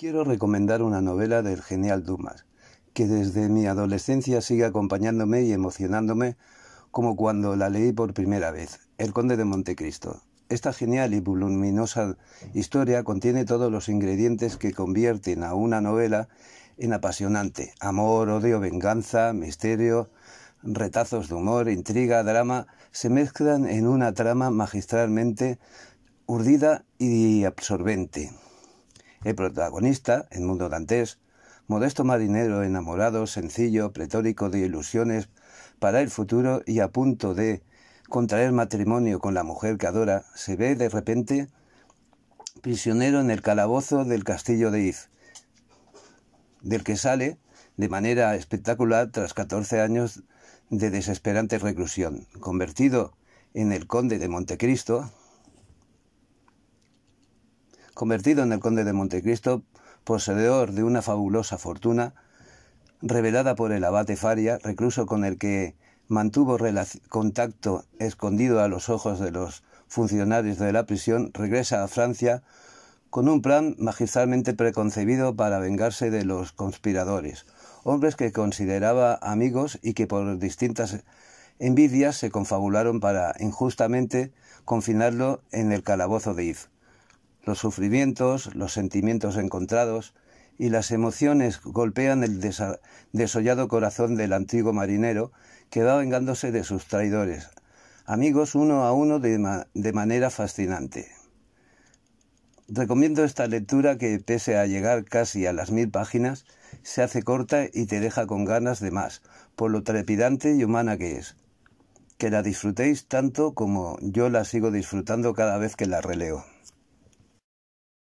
Quiero recomendar una novela del genial Dumas, que desde mi adolescencia sigue acompañándome y emocionándome como cuando la leí por primera vez, El Conde de Montecristo. Esta genial y voluminosa historia contiene todos los ingredientes que convierten a una novela en apasionante. Amor, odio, venganza, misterio, retazos de humor, intriga, drama, se mezclan en una trama magistralmente urdida y absorbente. El protagonista, mundo Dantes, modesto marinero enamorado, sencillo, pretórico de ilusiones para el futuro y a punto de contraer matrimonio con la mujer que adora, se ve de repente prisionero en el calabozo del castillo de If, del que sale de manera espectacular tras 14 años de desesperante reclusión. Convertido en el conde de Montecristo, convertido en el conde de Montecristo, poseedor de una fabulosa fortuna, revelada por el abate Faria, recluso con el que mantuvo contacto escondido a los ojos de los funcionarios de la prisión, regresa a Francia con un plan magistralmente preconcebido para vengarse de los conspiradores, hombres que consideraba amigos y que por distintas envidias se confabularon para injustamente confinarlo en el calabozo de If. Los sufrimientos, los sentimientos encontrados y las emociones golpean el desollado corazón del antiguo marinero que va vengándose de sus traidores, amigos uno a uno de, manera fascinante. Recomiendo esta lectura que, pese a llegar casi a las mil páginas, se hace corta y te deja con ganas de más, por lo trepidante y humana que es. Que la disfrutéis tanto como yo la sigo disfrutando cada vez que la releo.